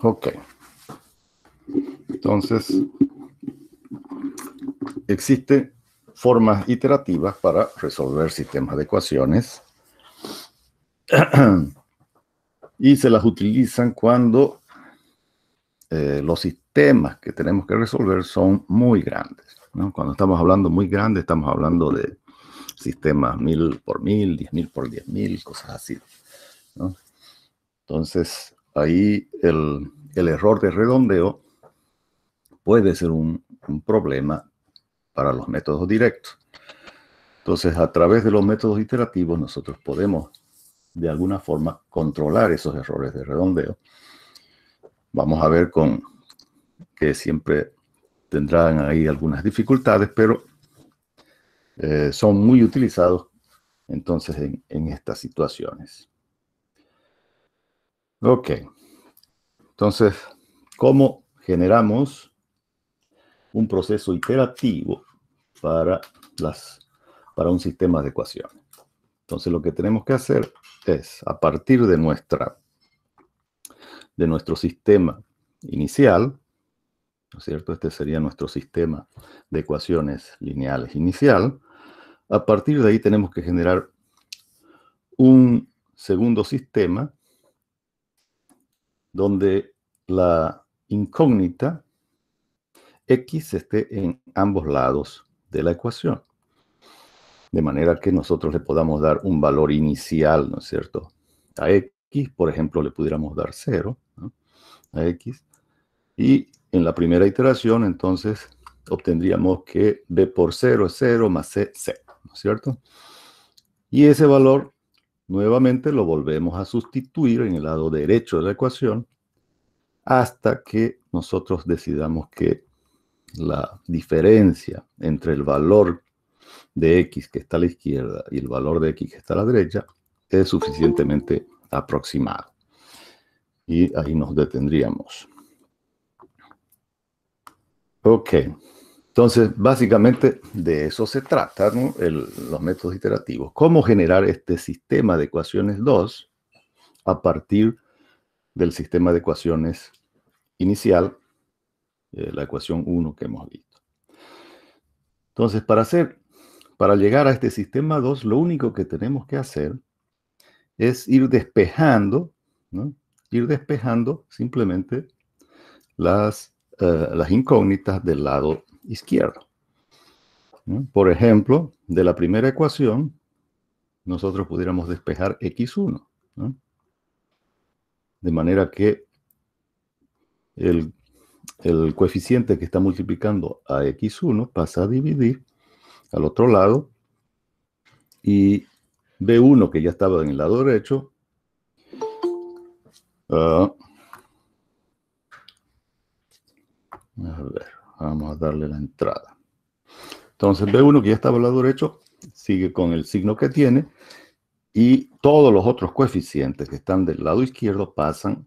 Ok. Entonces, existen formas iterativas para resolver sistemas de ecuaciones y se las utilizan cuando eh, los sistemas que tenemos que resolver son muy grandes. Cuando estamos hablando muy grande, estamos hablando de sistemas, mil por mil, diez mil por diez mil, cosas así. Entonces, ahí el, error de redondeo puede ser un, un problema para los métodos directos. Entonces, a través de los métodos iterativos, nosotros podemos, de alguna forma, controlar esos errores de redondeo. Vamos a ver con que siempre tendrán ahí algunas dificultades, pero eh, son muy utilizados entonces en, estas situaciones. Ok, entonces, ¿cómo generamos un proceso iterativo para, las, para un sistema de ecuaciones? Entonces, lo que tenemos que hacer es, a partir de, nuestra, de nuestro sistema inicial, ¿no es cierto? Este sería nuestro sistema de ecuaciones lineales inicial. A partir de ahí tenemos que generar un segundo sistema donde la incógnita x esté en ambos lados de la ecuación. De manera que nosotros le podamos dar un valor inicial, ¿no es cierto? A x, por ejemplo, le pudiéramos dar 0 a x. Y en la primera iteración, entonces, obtendríamos que b por 0 es 0 más c, c. ¿no es cierto? Y ese valor nuevamente lo volvemos a sustituir en el lado derecho de la ecuación hasta que nosotros decidamos que la diferencia entre el valor de x que está a la izquierda y el valor de x que está a la derecha es suficientemente aproximado. Y ahí nos detendríamos. Ok. Entonces, básicamente de eso se trata, ¿no? los métodos iterativos. ¿Cómo generar este sistema de ecuaciones 2 a partir del sistema de ecuaciones inicial, eh, la ecuación 1 que hemos visto? Entonces, para hacer, para llegar a este sistema 2, lo único que tenemos que hacer es ir despejando, ¿no? Ir despejando simplemente las, eh, las incógnitas del lado izquierdo. Por ejemplo, de la primera ecuación, nosotros pudiéramos despejar x1. De manera que el, coeficiente que está multiplicando a x1 pasa a dividir al otro lado y B1, que ya estaba en el lado derecho, ah, a ver. Vamos a darle la entrada. Entonces B1, que ya está al lado derecho, sigue con el signo que tiene y todos los otros coeficientes que están del lado izquierdo pasan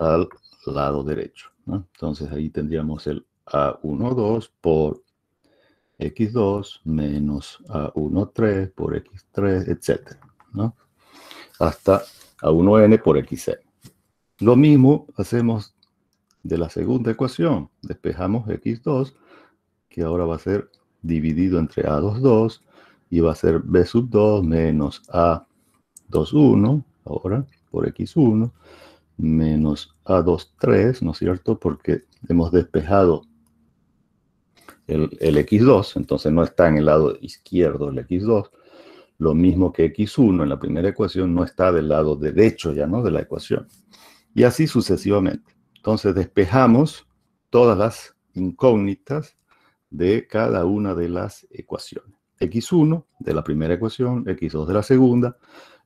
al lado derecho. Entonces ahí tendríamos el A12 por X2 menos A13 por X3, etc. Hasta A1N por Xn. Lo mismo hacemos de la segunda ecuación despejamos x2, que ahora va a ser dividido entre a22 y va a ser b sub 2 menos a21, ahora por x1, menos a23, ¿no es cierto? Porque hemos despejado el, el, x2, entonces no está en el lado izquierdo el x2, lo mismo que x1 en la primera ecuación no está del lado derecho ya, ¿no? De la ecuación. Y así sucesivamente. Entonces despejamos todas las incógnitas de cada una de las ecuaciones. X1 de la primera ecuación, X2 de la segunda,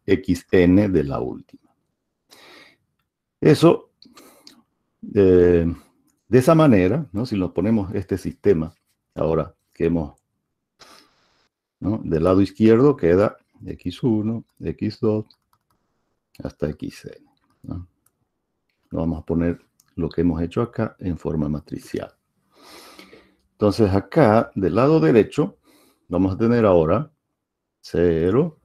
Xn de la última. Eso, eh, de esa manera, ¿no? si nos ponemos este sistema, ahora que hemos, ¿no? del lado izquierdo queda X1, X2, hasta Xn. ¿no? Lo vamos a poner lo que hemos hecho acá en forma matricial. Entonces acá, del lado derecho, vamos a tener ahora 0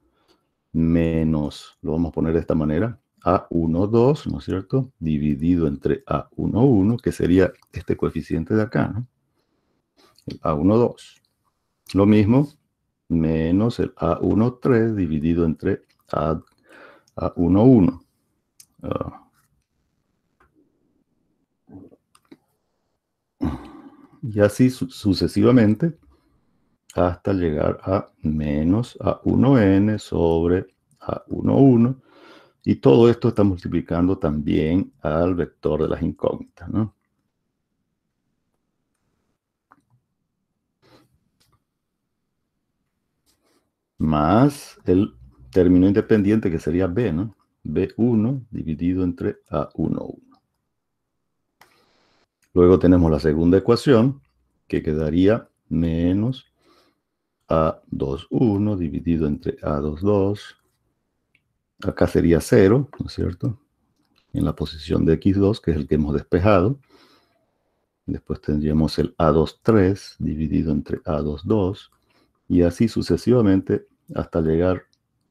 menos, lo vamos a poner de esta manera, A12, ¿no es cierto? Dividido entre A11, que sería este coeficiente de acá, ¿no? El A12. Lo mismo, menos el A13 dividido entre A11. a ah, y así sucesivamente hasta llegar a menos A1n sobre A11 y todo esto está multiplicando también al vector de las incógnitas, ¿no? Más el término independiente que sería B, ¿no? B1 dividido entre A11. Luego tenemos la segunda ecuación, que quedaría menos A21 dividido entre A22. Acá sería 0, ¿no es cierto? En la posición de X2, que es el que hemos despejado. Después tendríamos el A23 dividido entre A22. Y así sucesivamente hasta llegar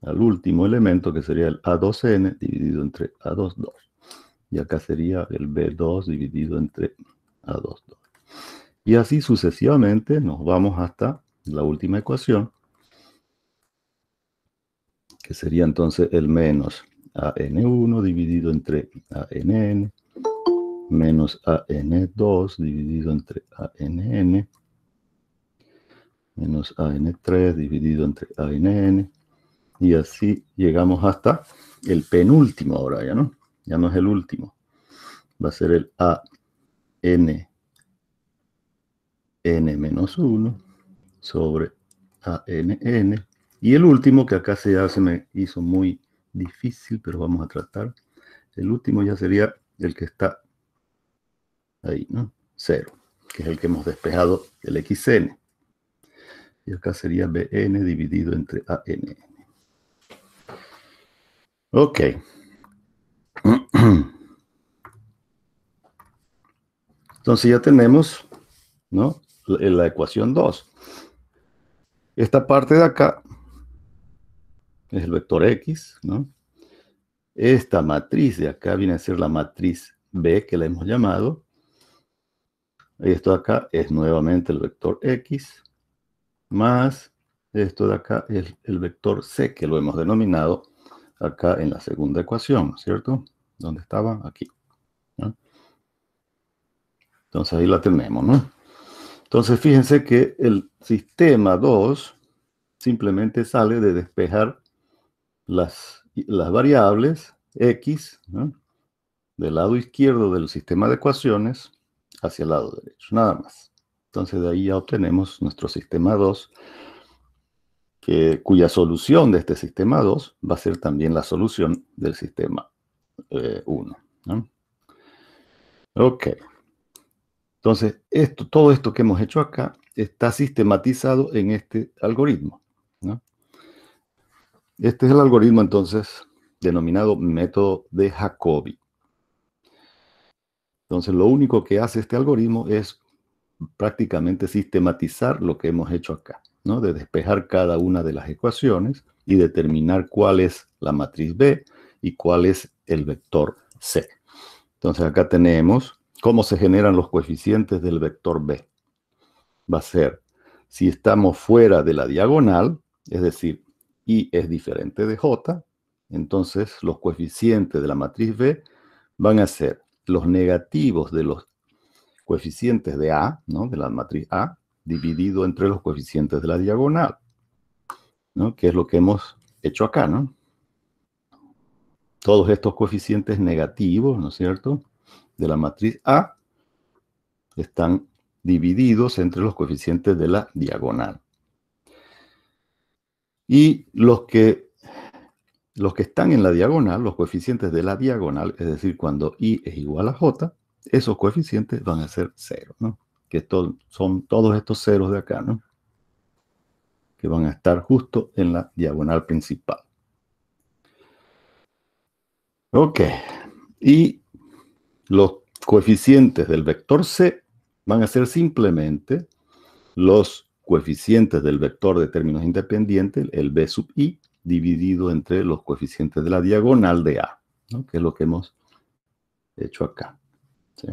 al último elemento, que sería el A2N dividido entre A22 y acá sería el B2 dividido entre A2. Y así sucesivamente nos vamos hasta la última ecuación, que sería entonces el menos AN1 dividido entre ANN, menos AN2 dividido entre ANN, menos AN3 dividido entre ANN, y así llegamos hasta el penúltimo ahora ya, ¿no? ya no es el último, va a ser el a n n menos 1 sobre a n y el último que acá se ya se me hizo muy difícil, pero vamos a tratar. El último ya sería el que está ahí, ¿no? 0, que es el que hemos despejado el xn. Y acá sería bn dividido entre n Ok. Entonces ya tenemos, ¿no? La eh, ecuación 2. Esta parte de acá es el vector X, ¿no? Esta matriz de acá viene a ser la matriz B que la hemos llamado. y Esto de acá es nuevamente el vector X, más esto de acá es el vector C que lo hemos denominado acá en la segunda ecuación, ¿cierto? ¿Dónde estaba? Aquí. Entonces ahí la tenemos, ¿no? Entonces fíjense que el sistema 2 simplemente sale de despejar las, las variables x del lado izquierdo del sistema de ecuaciones hacia el lado derecho, nada más. Entonces de ahí ya obtenemos nuestro sistema 2 cuya solución de este sistema 2 va a ser también la solución del sistema 1. Eh, ok. Entonces, esto, todo esto que hemos hecho acá está sistematizado en este algoritmo. Este es el algoritmo entonces denominado método de Jacobi. Entonces, lo único que hace este algoritmo es prácticamente sistematizar lo que hemos hecho acá de despejar cada una de las ecuaciones y determinar cuál es la matriz B y cuál es el vector C. Entonces acá tenemos cómo se generan los coeficientes del vector B. Va a ser, si estamos fuera de la diagonal, es decir, I es diferente de J, entonces los coeficientes de la matriz B van a ser los negativos de los coeficientes de A, ¿no? de la matriz A, dividido entre los coeficientes de la diagonal, ¿no? que es lo que hemos hecho acá. ¿no? Todos estos coeficientes negativos, ¿no es cierto?, de la matriz A están divididos entre los coeficientes de la diagonal. Y los que, los que están en la diagonal, los coeficientes de la diagonal, es decir, cuando i es igual a j, esos coeficientes van a ser cero, ¿no? que son todos estos ceros de acá, ¿no? Que van a estar justo en la diagonal principal. Ok. Y los coeficientes del vector C van a ser simplemente los coeficientes del vector de términos independientes, el B sub i, dividido entre los coeficientes de la diagonal de A, ¿no? que es lo que hemos hecho acá. ¿sí?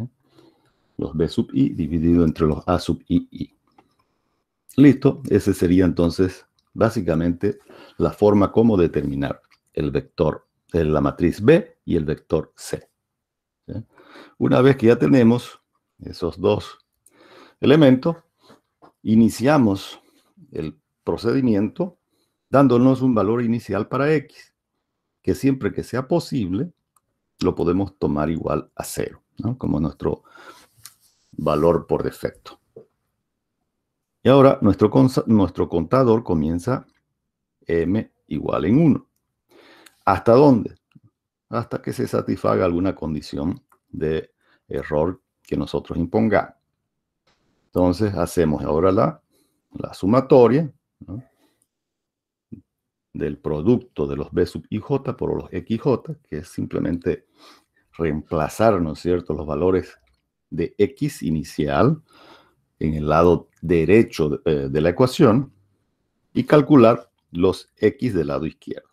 los B sub i dividido entre los A sub i i. Listo, ese sería entonces básicamente la forma como determinar el vector, eh, la matriz B y el vector C. Una vez que ya tenemos esos dos elementos, iniciamos el procedimiento dándonos un valor inicial para X, que siempre que sea posible, lo podemos tomar igual a cero, como nuestro valor por defecto. Y ahora nuestro, nuestro contador comienza m igual en 1. ¿Hasta dónde? Hasta que se satisfaga alguna condición de error que nosotros impongamos. Entonces hacemos ahora la, la sumatoria del producto de los B sub IJ por los XJ, que es simplemente reemplazar, ¿no es cierto?, los valores de x inicial en el lado derecho eh, de, la ecuación y calcular los x del lado izquierdo.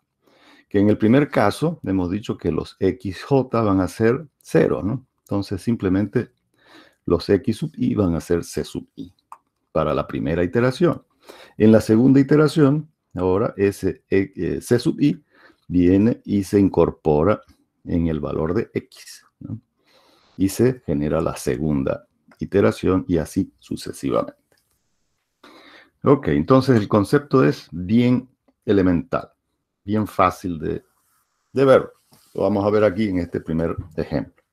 Que en el primer caso hemos dicho que los xj van a ser 0, ¿no? Entonces simplemente los x sub i van a ser c sub i para la primera iteración. En la segunda iteración, ahora ese eh, eh, c sub i viene y se incorpora en el valor de x. ¿no? y se genera la segunda iteración y así sucesivamente. Ok, entonces el concepto es bien elemental, bien fácil de, ver. Lo vamos a ver aquí en este primer ejemplo.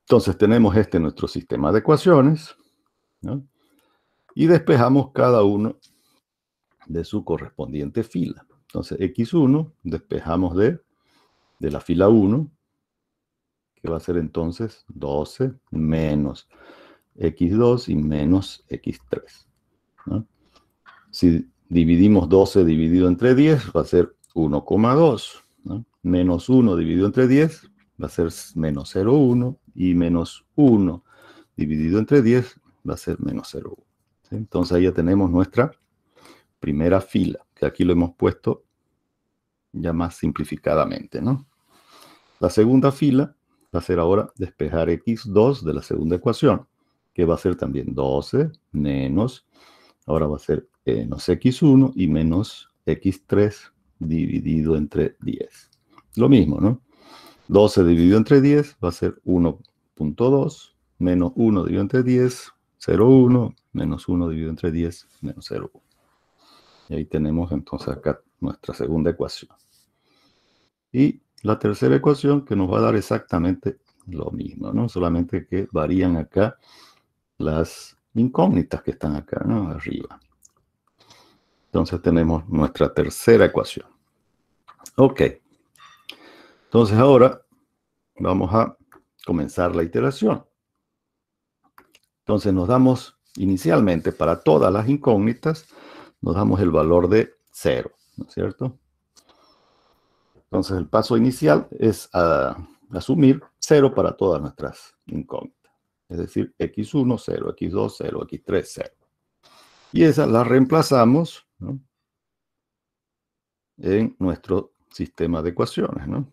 Entonces tenemos este nuestro sistema de ecuaciones y despejamos cada uno de su correspondiente fila. Entonces x1 despejamos de, de la fila 1 que va a ser entonces 12 menos x2 y menos x3. Si dividimos 12 dividido entre 10, va a ser 1,2. Menos 1 dividido entre 10 va a ser menos 0,1. Y menos 1 dividido entre 10 va a ser menos 0,1. Entonces ahí ya tenemos nuestra primera fila, que aquí lo hemos puesto ya más simplificadamente. ¿no? La segunda fila va a ser ahora despejar x2 de la segunda ecuación, que va a ser también 12 menos, ahora va a ser eh, menos x1 y menos x3 dividido entre 10. Lo mismo, ¿no? 12 dividido entre 10 va a ser 1.2 menos 1 dividido entre 10, 0,1 menos 1 dividido entre 10, menos 0,1. Y ahí tenemos entonces acá nuestra segunda ecuación. Y la tercera ecuación que nos va a dar exactamente lo mismo, ¿no? Solamente que varían acá las incógnitas que están acá, ¿no? Arriba. Entonces tenemos nuestra tercera ecuación. Ok. Entonces ahora vamos a comenzar la iteración. Entonces nos damos inicialmente para todas las incógnitas, nos damos el valor de 0, ¿no es cierto? Entonces el paso inicial es ah, asumir 0 para todas nuestras incógnitas. Es decir, x1, 0, x2, 0, x3, 0. Y esa la reemplazamos en nuestro sistema de ecuaciones, ¿no?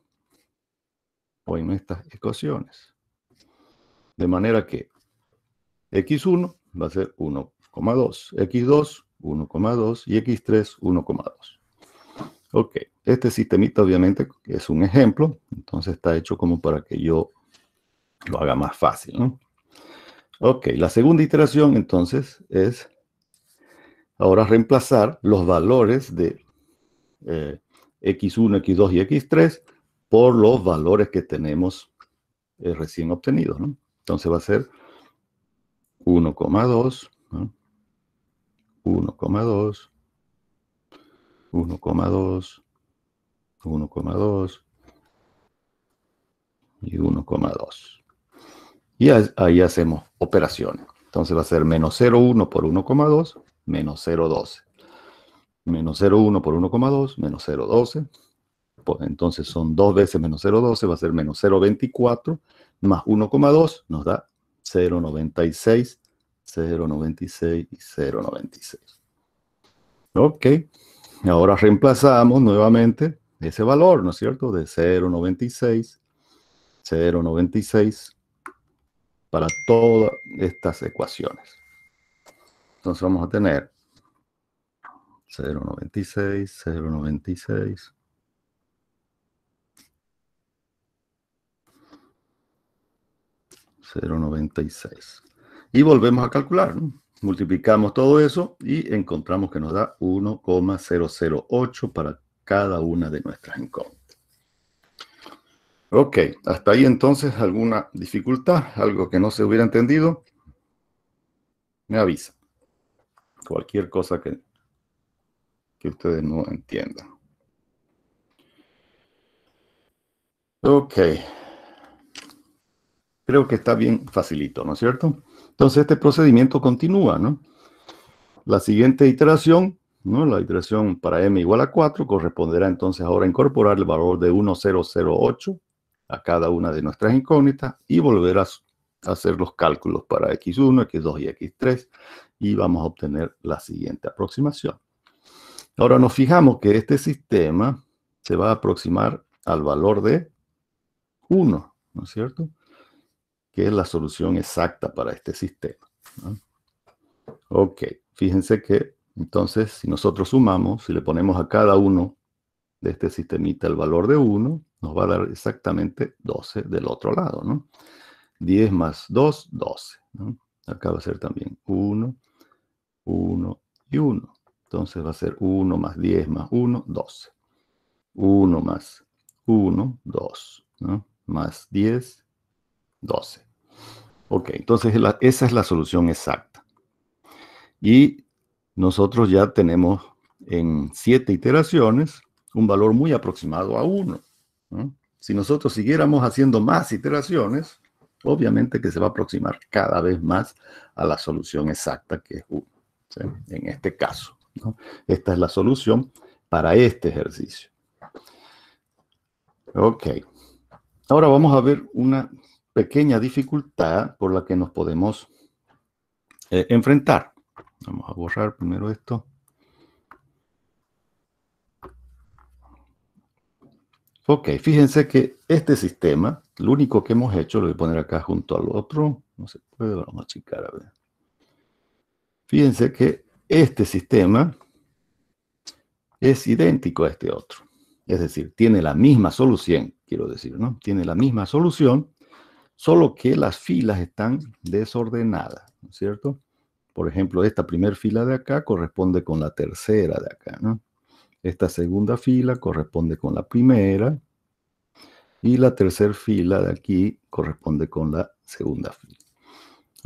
O en nuestras ecuaciones. De manera que x1 va a ser 1,2, x2 1,2 y x3 1,2. Ok. Este sistemita obviamente es un ejemplo, entonces está hecho como para que yo lo haga más fácil, Ok, la segunda iteración entonces es ahora reemplazar los valores de x1, eh, x2 y x3 por los valores que tenemos eh, recién obtenidos, Entonces va a ser 1,2, 1,2, 1,2, 1,2 y 1,2. Y ahí hacemos operaciones. Entonces va a ser menos 0,1 por 1,2, menos 0,12. Menos 0,1 por 1,2, menos 0,12. Pues entonces son dos veces menos 0,12, va a ser menos 0,24 más 1,2 nos da 0,96, 0,96 y 0,96. Ok, ahora reemplazamos nuevamente ese valor, ¿no es cierto? De 0,96, 0,96 para todas estas ecuaciones. Entonces vamos a tener 0,96, 0,96. 0.96. Y volvemos a calcular. ¿no? Multiplicamos todo eso y encontramos que nos da 1,008 para cada una de nuestras encuentras. Ok, hasta ahí entonces alguna dificultad, algo que no se hubiera entendido, me avisa. Cualquier cosa que, que ustedes no entiendan. Ok. Creo que está bien facilito, ¿no es cierto? Entonces este procedimiento continúa, ¿no? La siguiente iteración ¿no? La iteración para m igual a 4 corresponderá entonces ahora incorporar el valor de 1008 a cada una de nuestras incógnitas y volver a hacer los cálculos para x1, x2 y x3 y vamos a obtener la siguiente aproximación. Ahora nos fijamos que este sistema se va a aproximar al valor de 1, ¿no es cierto? Que es la solución exacta para este sistema. Ok, fíjense que entonces, si nosotros sumamos, si le ponemos a cada uno de este sistemita el valor de 1, nos va a dar exactamente 12 del otro lado, ¿no? 10 más 2, 12. ¿no? Acá va a ser también 1, 1 y 1. Entonces va a ser 1 más 10 más 1, 12. 1 más 1, 2. ¿no? Más 10, 12. Ok, entonces esa es la solución exacta. Y nosotros ya tenemos en siete iteraciones un valor muy aproximado a 1. Si nosotros siguiéramos haciendo más iteraciones, obviamente que se va a aproximar cada vez más a la solución exacta que es 1. En este caso, esta es la solución para este ejercicio. Ok. Ahora vamos a ver una pequeña dificultad por la que nos podemos eh, enfrentar. Vamos a borrar primero esto. Ok, fíjense que este sistema, lo único que hemos hecho, lo voy a poner acá junto al otro, no se puede, vamos a achicar a ver. Fíjense que este sistema es idéntico a este otro. Es decir, tiene la misma solución, quiero decir, ¿no? Tiene la misma solución, solo que las filas están desordenadas, es cierto? Por ejemplo, esta primera fila de acá corresponde con la tercera de acá, Esta segunda fila corresponde con la primera y la tercera fila de aquí corresponde con la segunda fila.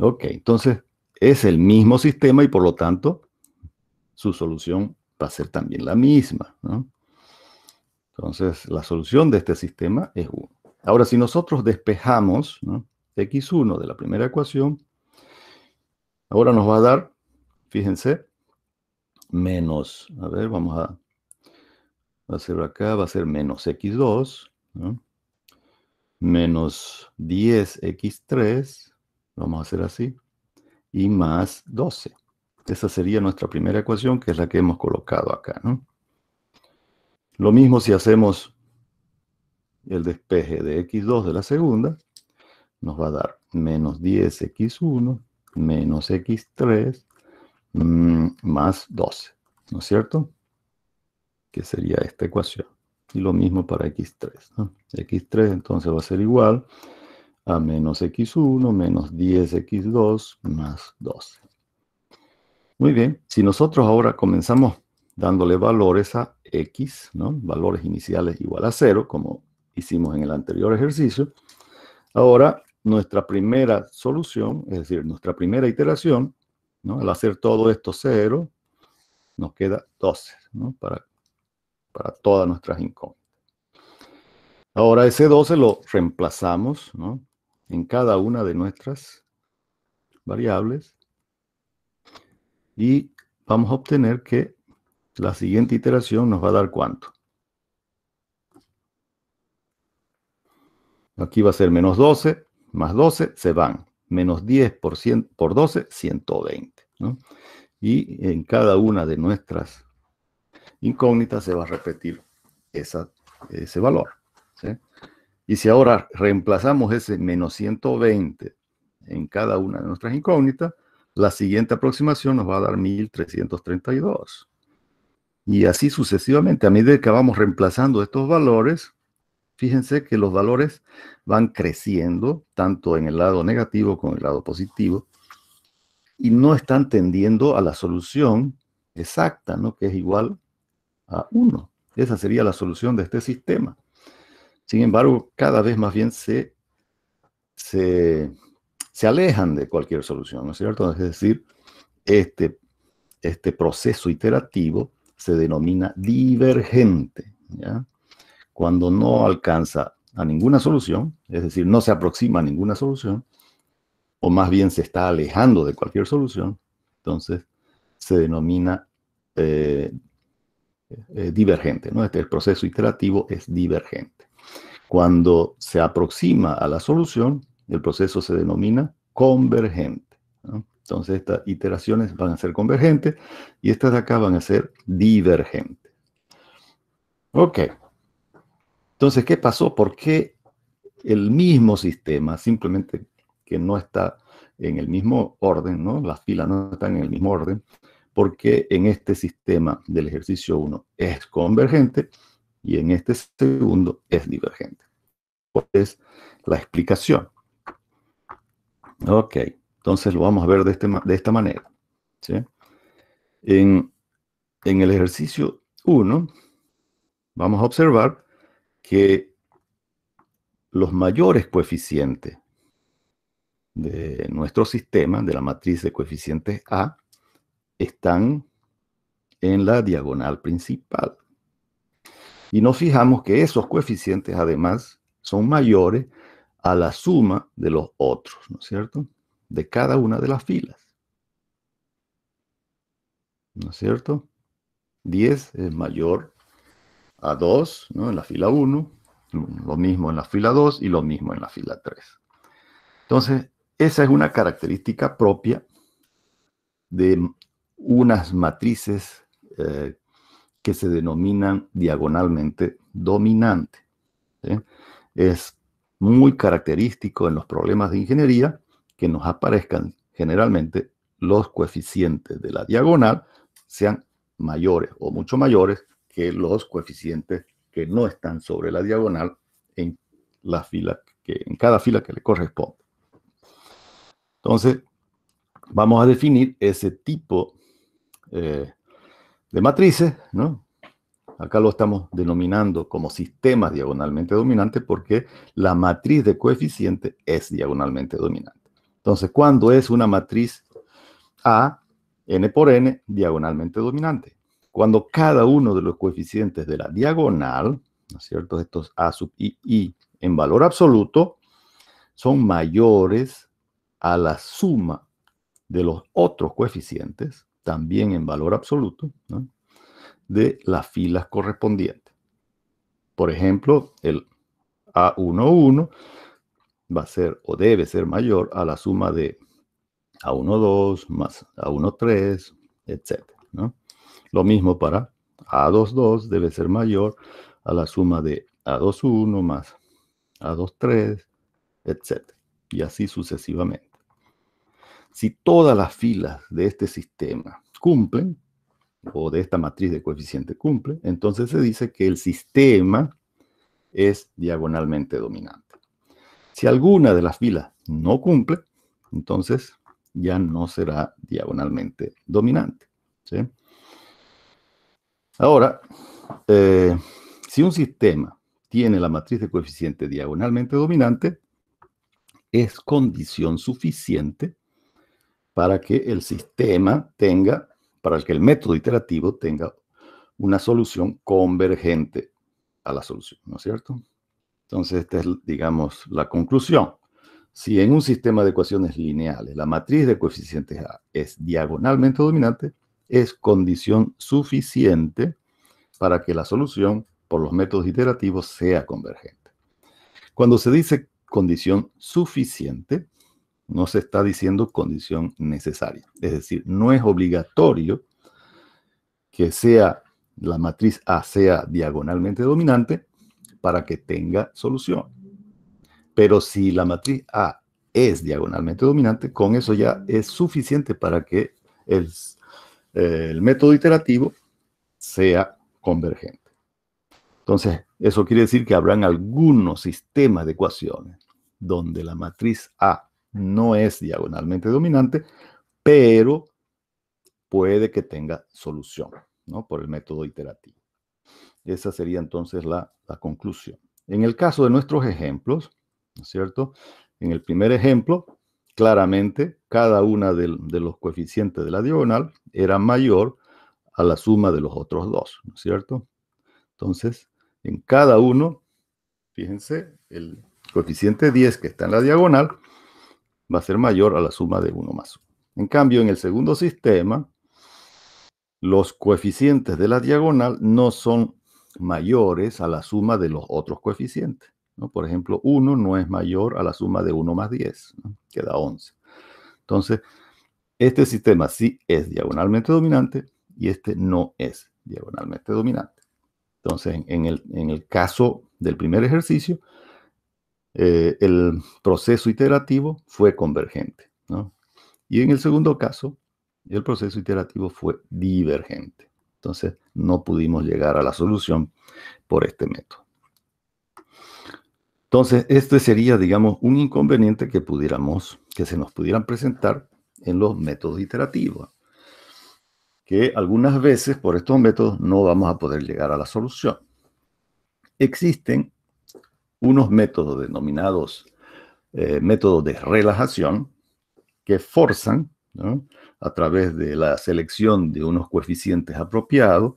Ok, entonces es el mismo sistema y por lo tanto su solución va a ser también la misma, Entonces, la solución de este sistema es 1. Ahora, si nosotros despejamos x x1 de la primera ecuación, Ahora nos va a dar, fíjense, menos, a ver, vamos a hacerlo acá, va a ser menos x2, ¿no? menos 10x3, vamos a hacer así, y más 12. Esa sería nuestra primera ecuación, que es la que hemos colocado acá, ¿no? Lo mismo si hacemos el despeje de x2 de la segunda, nos va a dar menos 10x1 menos x3 mm, más 12, ¿no es cierto? Que sería esta ecuación. Y lo mismo para x3. ¿no? x3 entonces va a ser igual a menos x1 menos 10x2 más 12. Muy bien, si nosotros ahora comenzamos dándole valores a x, ¿no? valores iniciales igual a 0, como hicimos en el anterior ejercicio, ahora nuestra primera solución, es decir, nuestra primera iteración, al hacer todo esto cero, nos queda 12 ¿no? para, para todas nuestras incógnitas. Ahora ese 12 lo reemplazamos en cada una de nuestras variables y vamos a obtener que la siguiente iteración nos va a dar cuánto. Aquí va a ser menos 12, más 12 se van, menos 10 por, por 12, 120. Y en cada una de nuestras incógnitas se va a repetir esa, ese valor. Y si ahora reemplazamos ese menos 120 en cada una de nuestras incógnitas, la siguiente aproximación nos va a dar 1332. Y así sucesivamente, a medida que vamos reemplazando estos valores, Fíjense que los valores van creciendo, tanto en el lado negativo como en el lado positivo, y no están tendiendo a la solución exacta, ¿no? que es igual a 1. Esa sería la solución de este sistema. Sin embargo, cada vez más bien se, se, alejan de cualquier solución, ¿no es cierto? Es decir, este, este proceso iterativo se denomina divergente. ¿ya? Cuando no alcanza a ninguna solución, es decir, no se aproxima a ninguna solución, o más bien se está alejando de cualquier solución, entonces se denomina eh, eh, divergente. ¿no? Este, el proceso iterativo es divergente. Cuando se aproxima a la solución, el proceso se denomina convergente. Entonces estas iteraciones van a ser convergentes y estas de acá van a ser divergentes. Ok. Entonces, ¿qué pasó? ¿Por qué el mismo sistema, simplemente que no está en el mismo orden, ¿no? las filas no están en el mismo orden, ¿Por qué en este sistema del ejercicio 1 es convergente y en este segundo es divergente. ¿Cuál pues, es la explicación? Ok, entonces lo vamos a ver de, este de esta manera. En, en el ejercicio 1 vamos a observar que los mayores coeficientes de nuestro sistema, de la matriz de coeficientes A, están en la diagonal principal. Y nos fijamos que esos coeficientes además son mayores a la suma de los otros, ¿no es cierto? De cada una de las filas. ¿No es cierto? 10 es mayor a 2 ¿no? en la fila 1, lo mismo en la fila 2 y lo mismo en la fila 3. Entonces, esa es una característica propia de unas matrices eh, que se denominan diagonalmente dominante. Es muy característico en los problemas de ingeniería que nos aparezcan generalmente los coeficientes de la diagonal sean mayores o mucho mayores que los coeficientes que no están sobre la diagonal en la fila que en cada fila que le corresponde. Entonces, vamos a definir ese tipo eh, de matrices, Acá lo estamos denominando como sistema diagonalmente dominante porque la matriz de coeficiente es diagonalmente dominante. Entonces, ¿cuándo es una matriz A, n por n, diagonalmente dominante? cuando cada uno de los coeficientes de la diagonal, ¿no es cierto? Estos A sub i, i en valor absoluto, son mayores a la suma de los otros coeficientes, también en valor absoluto, de las filas correspondientes. Por ejemplo, el A11 va a ser o debe ser mayor a la suma de A12 más A13, etc. Lo mismo para A22 debe ser mayor a la suma de A21 más A23, etc. Y así sucesivamente. Si todas las filas de este sistema cumplen, o de esta matriz de coeficiente cumple, entonces se dice que el sistema es diagonalmente dominante. Si alguna de las filas no cumple, entonces ya no será diagonalmente dominante. ¿sí? Ahora, eh, si un sistema tiene la matriz de coeficiente diagonalmente dominante, es condición suficiente para que el sistema tenga, para que el método iterativo tenga una solución convergente a la solución, ¿no es cierto? Entonces, esta es, digamos, la conclusión. Si en un sistema de ecuaciones lineales la matriz de coeficientes A es diagonalmente dominante, es condición suficiente para que la solución por los métodos iterativos sea convergente. Cuando se dice condición suficiente, no se está diciendo condición necesaria. Es decir, no es obligatorio que sea la matriz A sea diagonalmente dominante para que tenga solución. Pero si la matriz A es diagonalmente dominante, con eso ya es suficiente para que el, el método iterativo sea convergente. Entonces, eso quiere decir que habrán algunos sistemas de ecuaciones donde la matriz A no es diagonalmente dominante, pero puede que tenga solución, ¿no? Por el método iterativo. Esa sería entonces la, la conclusión. En el caso de nuestros ejemplos, ¿no es cierto? En el primer ejemplo, claramente cada uno de, de, los coeficientes de la diagonal era mayor a la suma de los otros dos, ¿no es cierto? Entonces, en cada uno, fíjense, el coeficiente 10 que está en la diagonal va a ser mayor a la suma de 1 más 1. En cambio, en el segundo sistema, los coeficientes de la diagonal no son mayores a la suma de los otros coeficientes. Por ejemplo, 1 no es mayor a la suma de 1 más 10, queda 11. Entonces, este sistema sí es diagonalmente dominante y este no es diagonalmente dominante. Entonces, en el, en el caso del primer ejercicio, eh, el proceso iterativo fue convergente. Y en el segundo caso, el proceso iterativo fue divergente. Entonces, no pudimos llegar a la solución por este método. Entonces, este sería, digamos, un inconveniente que pudiéramos, que se nos pudieran presentar en los métodos iterativos, que algunas veces por estos métodos no vamos a poder llegar a la solución. Existen unos métodos denominados eh, métodos de relajación que forzan, a través de la selección de unos coeficientes apropiados,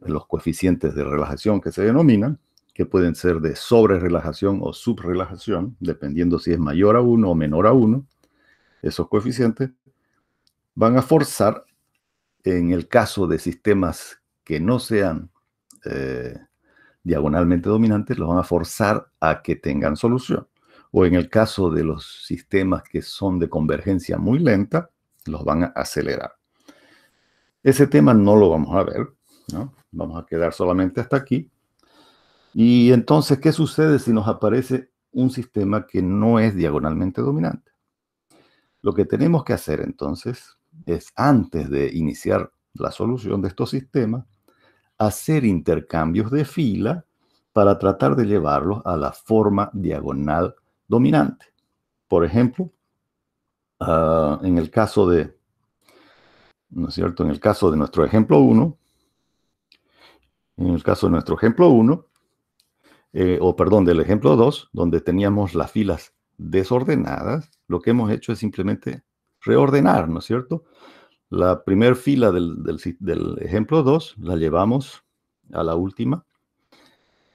los coeficientes de relajación que se denominan, que pueden ser de sobre relajación o subrelajación, dependiendo si es mayor a 1 o menor a 1, esos coeficientes, van a forzar, en el caso de sistemas que no sean eh, diagonalmente dominantes, los van a forzar a que tengan solución. O en el caso de los sistemas que son de convergencia muy lenta, los van a acelerar. Ese tema no lo vamos a ver, ¿no? Vamos a quedar solamente hasta aquí y entonces, ¿qué sucede si nos aparece un sistema que no es diagonalmente dominante? Lo que tenemos que hacer entonces es, antes de iniciar la solución de estos sistemas, hacer intercambios de fila para tratar de llevarlos a la forma diagonal dominante. Por ejemplo, ah, en el caso de, ¿no es cierto? En el caso de nuestro ejemplo 1, en el caso de nuestro ejemplo 1, eh, o perdón, del ejemplo 2, donde teníamos las filas desordenadas, lo que hemos hecho es simplemente reordenar, ¿no es cierto? La primera fila del, del ejemplo 2 la llevamos a la última,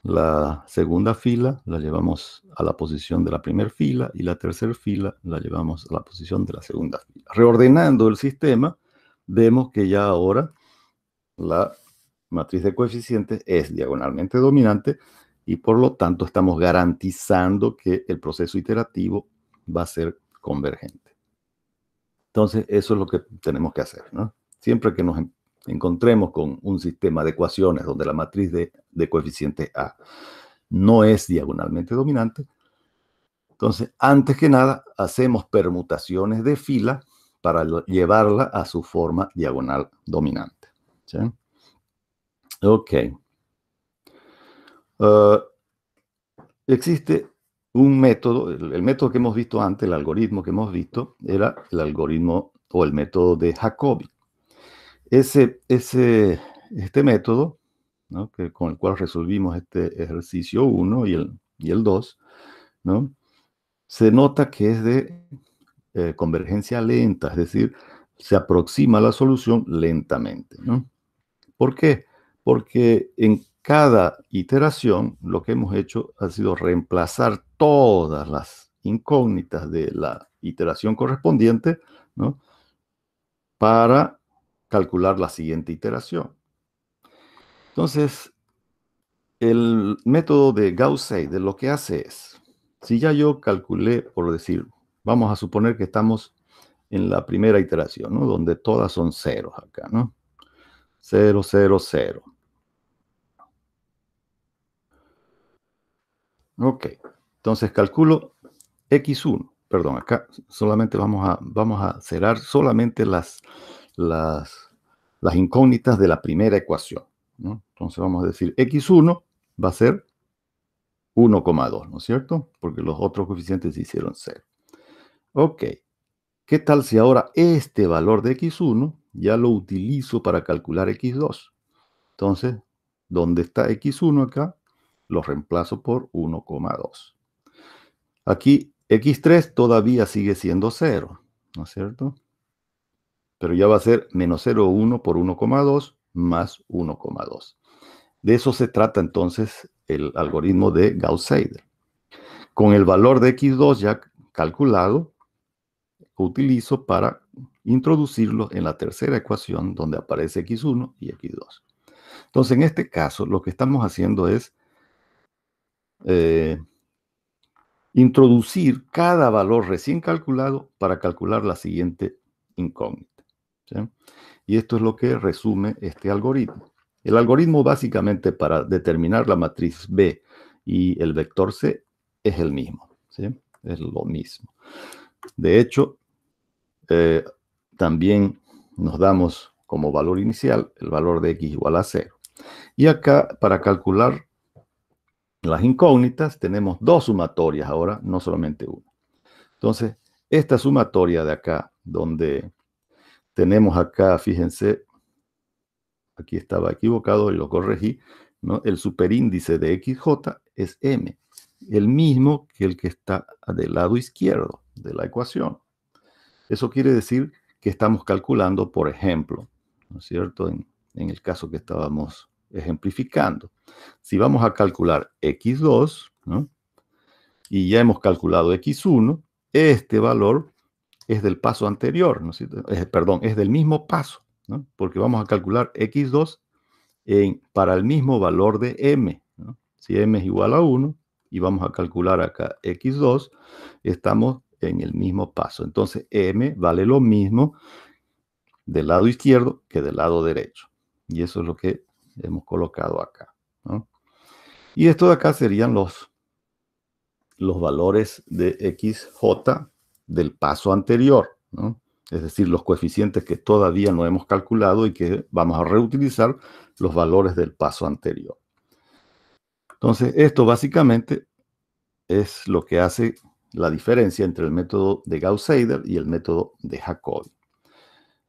la segunda fila la llevamos a la posición de la primera fila y la tercera fila la llevamos a la posición de la segunda fila. Reordenando el sistema, vemos que ya ahora la matriz de coeficientes es diagonalmente dominante y por lo tanto estamos garantizando que el proceso iterativo va a ser convergente. Entonces, eso es lo que tenemos que hacer. ¿no? Siempre que nos encontremos con un sistema de ecuaciones donde la matriz de, coeficiente A no es diagonalmente dominante, entonces, antes que nada, hacemos permutaciones de fila para llevarla a su forma diagonal dominante. ¿sí? Ok. Eh, existe un método, el, método que hemos visto antes, el algoritmo que hemos visto, era el algoritmo o el método de Jacobi. Ese, ese, este método, que, con el cual resolvimos este ejercicio 1 y el, y el 2, ¿no? se nota que es de eh, convergencia lenta, es decir, se aproxima a la solución lentamente. ¿no? ¿Por qué? Porque en cada iteración lo que hemos hecho ha sido reemplazar todas las incógnitas de la iteración correspondiente ¿no? para calcular la siguiente iteración. Entonces, el método de gauss de lo que hace es, si ya yo calculé, por decir, vamos a suponer que estamos en la primera iteración, ¿no? donde todas son ceros acá, ¿no? Cero, cero, cero. Ok, entonces calculo X1. Perdón, acá solamente vamos a, vamos a cerrar solamente las, las, las incógnitas de la primera ecuación. Entonces vamos a decir X1 va a ser 1,2, ¿no es cierto? Porque los otros coeficientes se hicieron 0. Ok, ¿qué tal si ahora este valor de X1 ya lo utilizo para calcular X2? Entonces, ¿dónde está X1 acá? lo reemplazo por 1,2. Aquí x3 todavía sigue siendo 0, ¿no es cierto? Pero ya va a ser menos 0,1 por 1,2 más 1,2. De eso se trata entonces el algoritmo de Gauss-Seidel. Con el valor de x2 ya calculado, utilizo para introducirlo en la tercera ecuación donde aparece x1 y x2. Entonces, en este caso, lo que estamos haciendo es eh, introducir cada valor recién calculado para calcular la siguiente incógnita. Y esto es lo que resume este algoritmo. El algoritmo básicamente para determinar la matriz B y el vector C es el mismo, es lo mismo. De hecho, eh, también nos damos como valor inicial el valor de x igual a 0. Y acá, para calcular las incógnitas tenemos dos sumatorias ahora, no solamente una. Entonces, esta sumatoria de acá, donde tenemos acá, fíjense, aquí estaba equivocado y lo corregí, ¿no? el superíndice de XJ es M, el mismo que el que está del lado izquierdo de la ecuación. Eso quiere decir que estamos calculando, por ejemplo, ¿no es cierto?, en el caso que estábamos ejemplificando. Si vamos a calcular x2, y ya hemos calculado x1, este valor es del paso anterior, ¿no? Eh, perdón, es del mismo paso, porque vamos a calcular x2 para el mismo valor de m. Si m es igual a 1 y vamos a calcular acá x2, estamos en el mismo paso. Entonces m vale lo mismo del lado izquierdo que del lado derecho. Y eso es lo que hemos colocado acá. Y esto de acá serían los, los valores de XJ del paso anterior, es decir, los coeficientes que todavía no hemos calculado y que vamos a reutilizar los valores del paso anterior. Entonces, esto básicamente es lo que hace la diferencia entre el método de gauss seider y el método de Jacobi.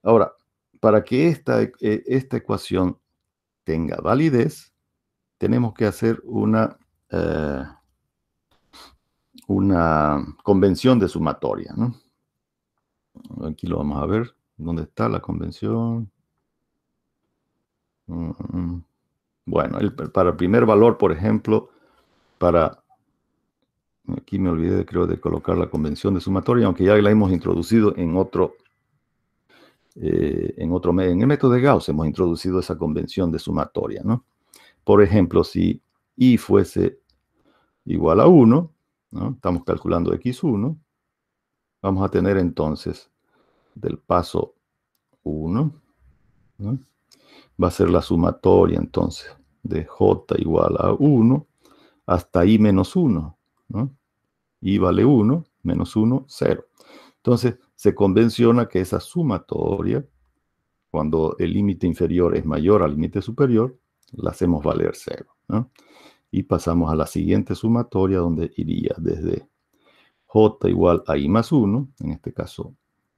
Ahora, para que esta, e, esta ecuación tenga validez, tenemos que hacer una, eh, una convención de sumatoria. Aquí lo vamos a ver. ¿Dónde está la convención? Mm, mm. Bueno, para el primer valor, por ejemplo, para... Aquí me olvidé, creo, de colocar la convención de sumatoria, aunque ya la hemos introducido en otro eh, en, otro, en el método de Gauss hemos introducido esa convención de sumatoria, ¿no? Por ejemplo, si i fuese igual a 1, ¿no? estamos calculando x1, vamos a tener entonces del paso 1, ¿no? va a ser la sumatoria entonces de j igual a 1 hasta i menos 1, ¿no? i vale 1, menos 1, 0. Entonces, se convenciona que esa sumatoria, cuando el límite inferior es mayor al límite superior, la hacemos valer cero. Y pasamos a la siguiente sumatoria donde iría desde j igual a i más 1, en este caso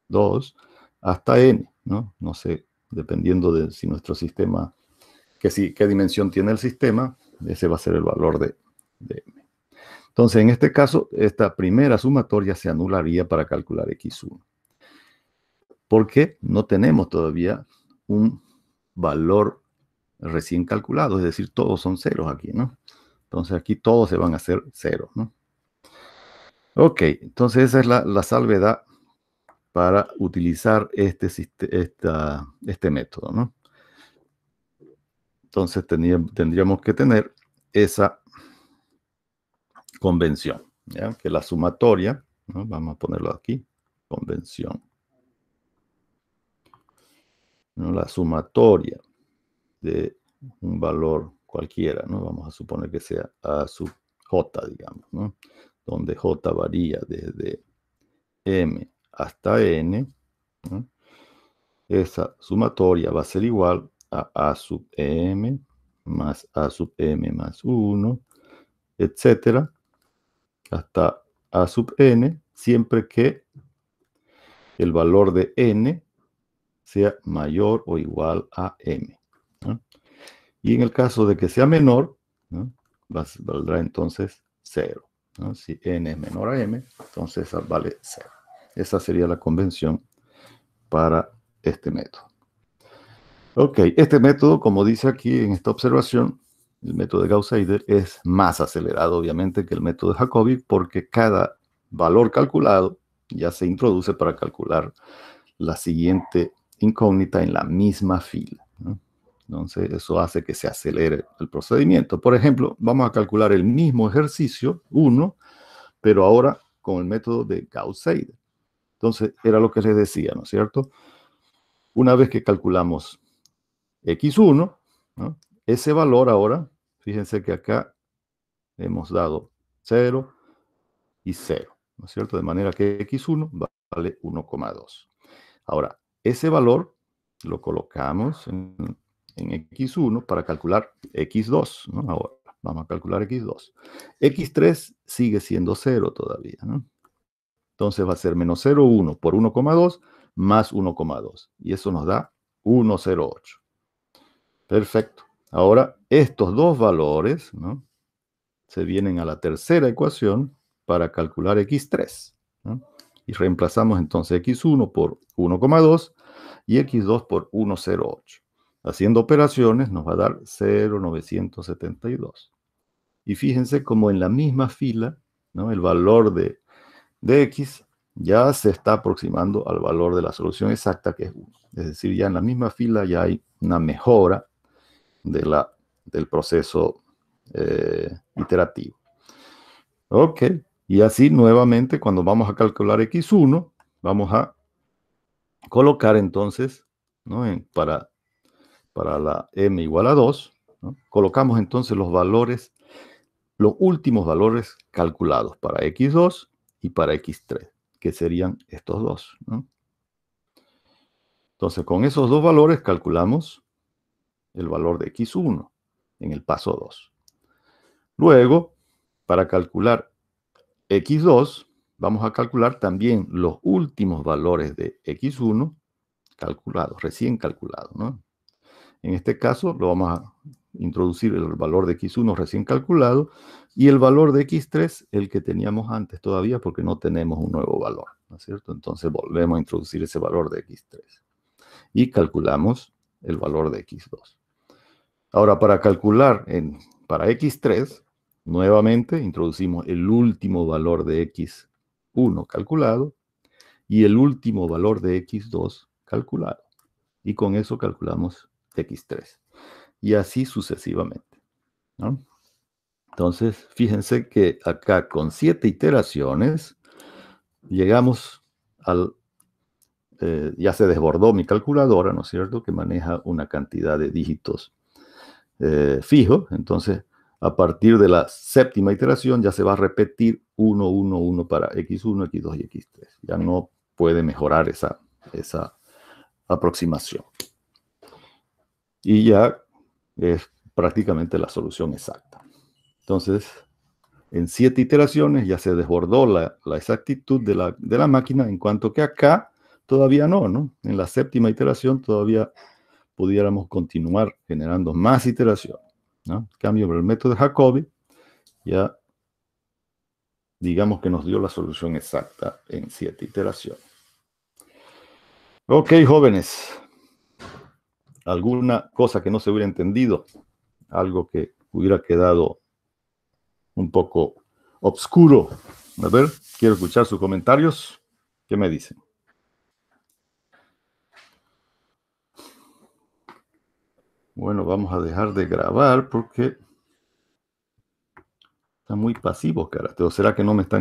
2, hasta n. No, sé, dependiendo de si nuestro sistema, que si, qué dimensión tiene el sistema, ese va a ser el valor de, de m. Entonces, en este caso, esta primera sumatoria se anularía para calcular x1 porque no tenemos todavía un valor recién calculado, es decir, todos son ceros aquí, ¿no? Entonces aquí todos se van a hacer cero, ¿no? Ok, entonces esa es la, salvedad para utilizar este, este método, ¿no? Entonces tendríamos, que tener esa convención, ¿ya? que la sumatoria, ¿no? vamos a ponerlo aquí, convención, la sumatoria de un valor cualquiera, ¿no? Vamos a suponer que sea A sub J, digamos, ¿no? Donde J varía desde M hasta N, Esa sumatoria va a ser igual a A sub e M más A sub M más 1, etcétera, hasta A sub N, siempre que el valor de N sea mayor o igual a m. Y en el caso de que sea menor, valdrá entonces 0. Si n es menor a m, entonces vale 0. Esa sería la convención para este método. Ok, este método, como dice aquí en esta observación, el método de Gauss-Heider es más acelerado, obviamente, que el método de Jacobi, porque cada valor calculado ya se introduce para calcular la siguiente incógnita en la misma fila. Entonces, eso hace que se acelere el procedimiento. Por ejemplo, vamos a calcular el mismo ejercicio, 1, pero ahora con el método de Gauss-Seidel. Entonces, era lo que les decía, ¿no es cierto? Una vez que calculamos x1, ese valor ahora, fíjense que acá hemos dado 0 y 0, ¿no es cierto? De manera que x1 vale 1,2. Ahora, ese valor lo colocamos en, X1 para calcular X2. Ahora vamos a calcular X2. X3 sigue siendo 0 todavía. Entonces va a ser menos 0,1 por 1,2 más 1,2. Y eso nos da 1,08. Perfecto. Ahora, estos dos valores se vienen a la tercera ecuación para calcular x3. Y reemplazamos entonces x1 por 1,2 y X2 por 108. Haciendo operaciones nos va a dar 0,972. Y fíjense como en la misma fila, ¿no? el valor de, de X ya se está aproximando al valor de la solución exacta que es 1. Es decir, ya en la misma fila ya hay una mejora de la, del proceso eh, iterativo. Ok, y así nuevamente cuando vamos a calcular x1, vamos a colocar entonces, ¿no? para, para la m igual a 2, colocamos entonces los valores, los últimos valores calculados para x2 y para x3, que serían estos dos. Entonces, con esos dos valores calculamos el valor de x1 en el paso 2. Luego, para calcular x2, vamos a calcular también los últimos valores de x1 calculados, recién calculados. ¿no? En este caso lo vamos a introducir el valor de x1 recién calculado y el valor de x3, el que teníamos antes todavía porque no tenemos un nuevo valor, ¿no es cierto? Entonces volvemos a introducir ese valor de x3 y calculamos el valor de x2. Ahora, para calcular en, para x3, nuevamente introducimos el último valor de x 1 calculado y el último valor de x2 calculado. Y con eso calculamos x3. Y así sucesivamente. Entonces, fíjense que acá con siete iteraciones llegamos al... Eh, ya se desbordó mi calculadora, ¿no es cierto?, que maneja una cantidad de dígitos eh, fijo. Entonces, a partir de la séptima iteración ya se va a repetir 1, 1, 1 para x1, x2 y x3. Ya no puede mejorar esa, esa aproximación. Y ya es prácticamente la solución exacta. Entonces, en siete iteraciones ya se desbordó la, exactitud de la, de la, máquina, en cuanto que acá todavía no, ¿no? En la séptima iteración todavía pudiéramos continuar generando más iteraciones cambio, por el método de Jacobi, ya digamos que nos dio la solución exacta en siete iteraciones. Ok, jóvenes. ¿Alguna cosa que no se hubiera entendido? Algo que hubiera quedado un poco oscuro? A ver, quiero escuchar sus comentarios. ¿Qué me dicen? Bueno, vamos a dejar de grabar porque está muy pasivo, cara. ¿O será que no me están